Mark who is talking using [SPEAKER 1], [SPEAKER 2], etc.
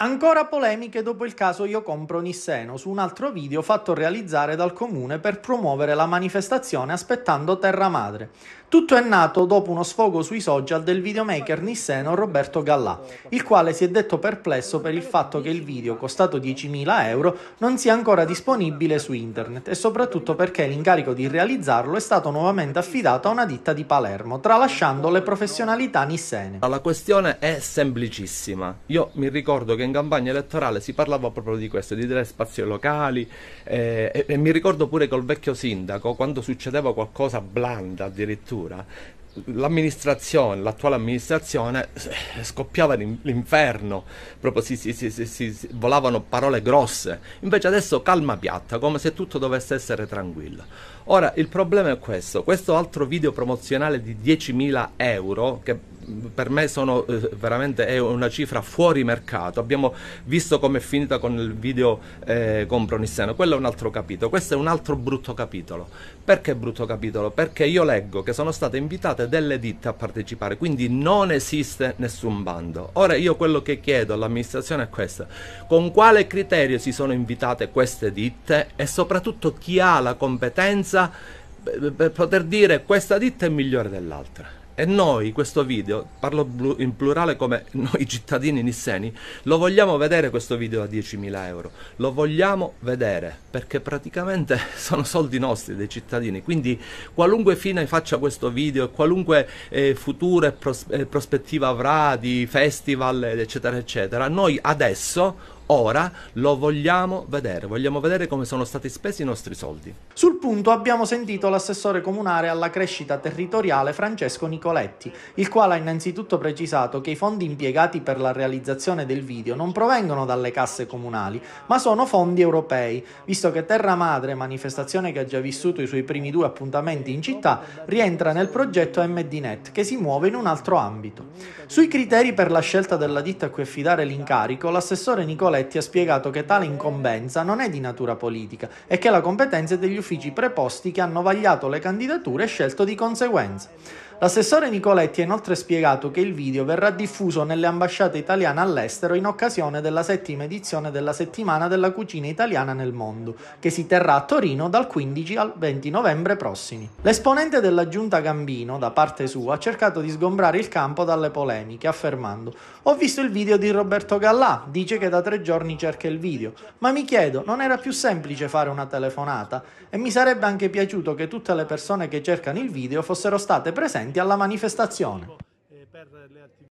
[SPEAKER 1] Ancora polemiche dopo il caso Io compro Nisseno su un altro video fatto realizzare dal comune per promuovere la manifestazione aspettando Terra Madre. Tutto è nato dopo uno sfogo sui social del videomaker Nisseno Roberto Gallà, il quale si è detto perplesso per il fatto che il video, costato 10.000 euro, non sia ancora disponibile su internet e soprattutto perché l'incarico di realizzarlo è stato nuovamente affidato a una ditta di Palermo, tralasciando le professionalità nissene.
[SPEAKER 2] La questione è semplicissima. Io mi ricordo che in campagna elettorale si parlava proprio di questo, di delle spazi locali eh, e, e mi ricordo pure col vecchio sindaco quando succedeva qualcosa blanda addirittura l'amministrazione, l'attuale amministrazione eh, scoppiava l'inferno, proprio si, si, si, si, volavano parole grosse, invece adesso calma piatta, come se tutto dovesse essere tranquillo. Ora il problema è questo, questo altro video promozionale di 10.000 euro che per me sono eh, veramente è una cifra fuori mercato. Abbiamo visto come è finita con il video eh, con Pronissiano, quello è un altro capitolo, questo è un altro brutto capitolo. Perché brutto capitolo? Perché io leggo che sono state invitate delle ditte a partecipare, quindi non esiste nessun bando. Ora io quello che chiedo all'amministrazione è questo: con quale criterio si sono invitate queste ditte e soprattutto chi ha la competenza eh, per poter dire questa ditta è migliore dell'altra? E noi questo video, parlo in plurale come noi cittadini nisseni, lo vogliamo vedere questo video a 10.000 euro, lo vogliamo vedere perché praticamente sono soldi nostri dei cittadini, quindi qualunque fine faccia questo video qualunque eh, futura pros eh, prospettiva avrà di festival eccetera eccetera, noi adesso Ora lo vogliamo vedere, vogliamo vedere come sono stati spesi i nostri soldi.
[SPEAKER 1] Sul punto abbiamo sentito l'assessore comunale alla crescita territoriale Francesco Nicoletti, il quale ha innanzitutto precisato che i fondi impiegati per la realizzazione del video non provengono dalle casse comunali, ma sono fondi europei, visto che Terra Madre, manifestazione che ha già vissuto i suoi primi due appuntamenti in città, rientra nel progetto MDNet che si muove in un altro ambito. Sui criteri per la scelta della ditta a cui affidare l'incarico, l'assessore Nicoletti Poletti ha spiegato che tale incombenza non è di natura politica e che la competenza è degli uffici preposti che hanno vagliato le candidature e scelto di conseguenza. L'assessore Nicoletti ha inoltre spiegato che il video verrà diffuso nelle ambasciate italiane all'estero in occasione della settima edizione della Settimana della Cucina Italiana nel Mondo, che si terrà a Torino dal 15 al 20 novembre prossimi. L'esponente della giunta Gambino, da parte sua, ha cercato di sgombrare il campo dalle polemiche, affermando «Ho visto il video di Roberto Gallà, dice che da tre giorni cerca il video, ma mi chiedo, non era più semplice fare una telefonata? E mi sarebbe anche piaciuto che tutte le persone che cercano il video fossero state presenti presenti alla manifestazione.